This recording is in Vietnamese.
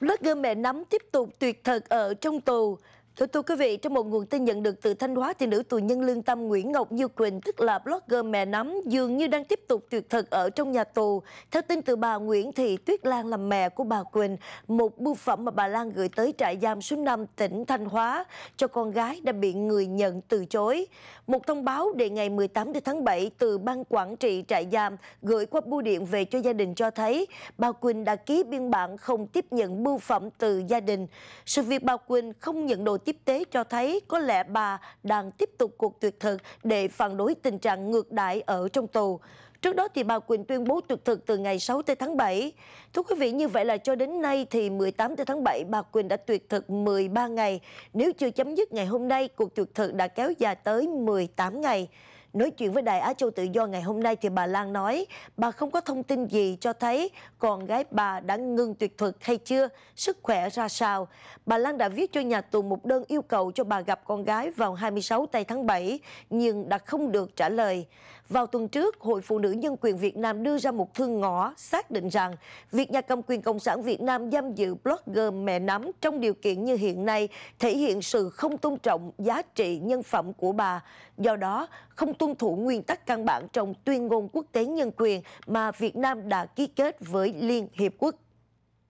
Blogger mẹ nắm tiếp tục tuyệt thật ở trong tù Thưa, thưa quý vị, trong một nguồn tin nhận được từ Thanh Hóa thì nữ tù nhân lương tâm Nguyễn Ngọc Như Quỳnh, tức là blogger mẹ nắm, dường như đang tiếp tục tuyệt thực ở trong nhà tù. Theo tin từ bà Nguyễn Thị Tuyết Lan là mẹ của bà Quỳnh, một bưu phẩm mà bà Lan gửi tới trại giam số 5 tỉnh Thanh Hóa cho con gái đã bị người nhận từ chối. Một thông báo đề ngày 18 tháng 7 từ Ban Quản trị trại giam gửi qua bưu điện về cho gia đình cho thấy bà Quỳnh đã ký biên bản không tiếp nhận bưu phẩm từ gia đình. Sự việc bà Quỳnh không nhận đồ tiếp tế cho thấy có lẽ bà đang tiếp tục cuộc tuyệt thực để phản đối tình trạng ngược đãi ở trong tù. Trước đó thì bà Quỳnh tuyên bố tuyệt thực từ ngày 6 tới tháng 7. Thưa quý vị, như vậy là cho đến nay thì 18 tới tháng 7 bà Quỳnh đã tuyệt thực 13 ngày. Nếu chưa chấm dứt ngày hôm nay, cuộc tuyệt thực đã kéo dài tới 18 ngày. Nói chuyện với Đài Á Châu Tự Do ngày hôm nay thì bà Lan nói bà không có thông tin gì cho thấy con gái bà đã ngưng tuyệt thực hay chưa, sức khỏe ra sao. Bà Lan đã viết cho nhà tù một đơn yêu cầu cho bà gặp con gái vào 26 tây tháng 7 nhưng đã không được trả lời. Vào tuần trước, Hội Phụ nữ Nhân quyền Việt Nam đưa ra một thư ngõ xác định rằng việc nhà cầm quyền Cộng sản Việt Nam giam giữ blogger mẹ nắm trong điều kiện như hiện nay thể hiện sự không tôn trọng giá trị nhân phẩm của bà, do đó không tuân thủ nguyên tắc căn bản trong tuyên ngôn quốc tế nhân quyền mà Việt Nam đã ký kết với Liên Hiệp Quốc.